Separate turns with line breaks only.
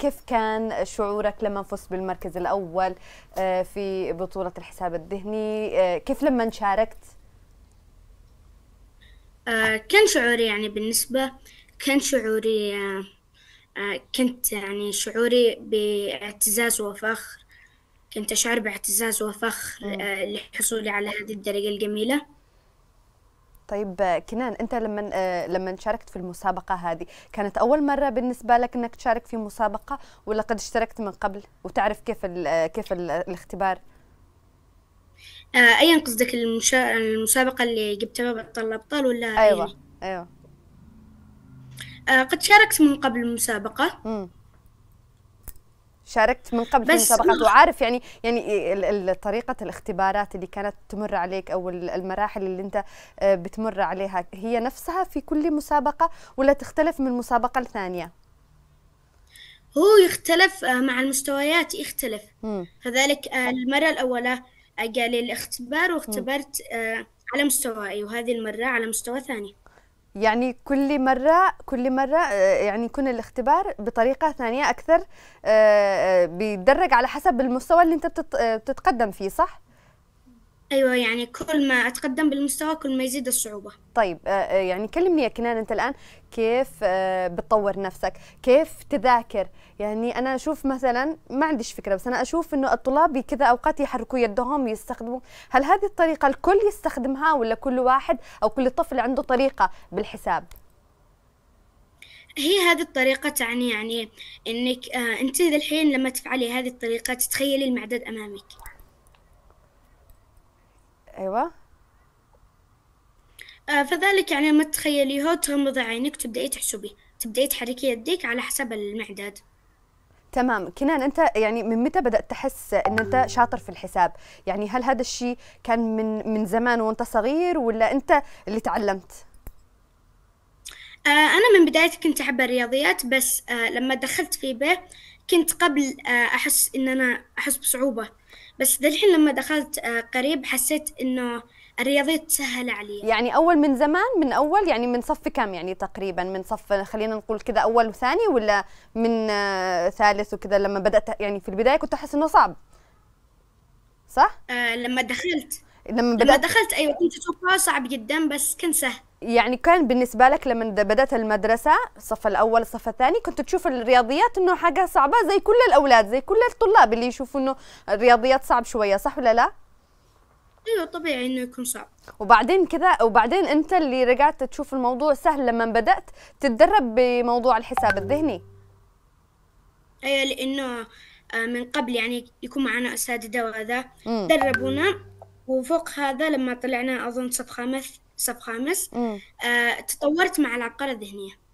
كيف كان شعورك لما فزت بالمركز الأول آه، في بطولة الحساب الذهني آه، كيف لما شاركت؟
آه، كان شعوري يعني بالنسبة كان شعوري كنت يعني شعوري باعتزاز وفخر كنت أشعر باعتزاز وفخر لحصولي على هذه الدرجة الجميلة
طيب كنان انت لما آه، لما شاركت في المسابقه هذه كانت اول مره بالنسبه لك انك تشارك في مسابقه ولا قد اشتركت من قبل وتعرف كيف آه، كيف الاختبار
آه، ايا قصدك المشا... المسابقه اللي جبتها بطل الابطال ولا ايوه ايوه قد شاركت من قبل المسابقه
شاركت من قبل في مسابقات وعارف يعني يعني طريقه الاختبارات اللي كانت تمر عليك او المراحل اللي انت آه، بتمر عليها هي نفسها في كل مسابقه ولا تختلف من مسابقه لثانيه هو
يختلف آه، مع المستويات يختلف فذلك آه، المره الاولى قال لي الاختبار واختبرت على مستوى وهذه المره على مستوى ثاني
يعني كل مرة كل مرة آه، يعني يكون الاختبار بطريقة ثانية أكثر آه، آه، بيتدرج على حسب المستوى اللي أنت بتتقدم فيه صح؟
ايوه يعني كل ما اتقدم بالمستوى كل ما يزيد الصعوبه طيب آه، آه، يعني
كلمني يا كنان انت الان كيف آه، بتطور نفسك كيف تذاكر يعني انا اشوف مثلا ما عنديش فكره بس انا اشوف انه الطلاب كذا اوقات يحركوا يدهم يستخدموا هل هذه الطريقه الكل يستخدمها ولا كل واحد او كل طفل عنده طريقه بالحساب
هي هذه الطريقة تعني يعني انك آه انت الحين لما تفعلي هذه الطريقة تتخيلي المعدد امامك أيوة آه، فذلك يعني ما تتخيليه تغمضي عينك تبدأي تحسبي تبدأي تحركي يديك على حسب المعداد
تمام كنان انت يعني من متى بدات تحس ان انت شاطر في الحساب يعني هل هذا الشيء كان من من زمان وانت صغير ولا انت اللي تعلمت
آه، انا من بدايتي كنت احب الرياضيات بس آه، لما دخلت في بيه كنت قبل آه، أحس إن أنا أحس بصعوبة بس دلحين لما دخلت آه، قريب حسيت إنه الرياضيات تسهل علي يعني أول من زمان من أول يعني
من صف كم يعني تقريبا من صف خلينا نقول كذا أول وثاني ولا من آه، ثالث وكذا لما بدأت يعني في البداية كنت أحس إنه صعب صح؟ آه لما
دخلت لما بدأت لما دخلت أيوة كنت أشوفها صعب جدا بس كان سهل
يعني كان بالنسبه لك لما بدات المدرسه الصف الاول الصف الثاني كنت تشوف الرياضيات انه حاجه صعبه زي كل الاولاد زي كل الطلاب اللي يشوفوا انه الرياضيات صعب شويه صح ولا لا
ايوه طبيعي انه يكون صعب
وبعدين كذا وبعدين انت اللي رجعت تشوف الموضوع سهل لما بدات تتدرب بموضوع الحساب الذهني
ايوه لانه آه، من قبل يعني يكون معنا اساتذه وهذا دربونا وفوق هذا لما طلعنا اظن صف خامس صف خامس آه تطورت مع العبقرة الذهنية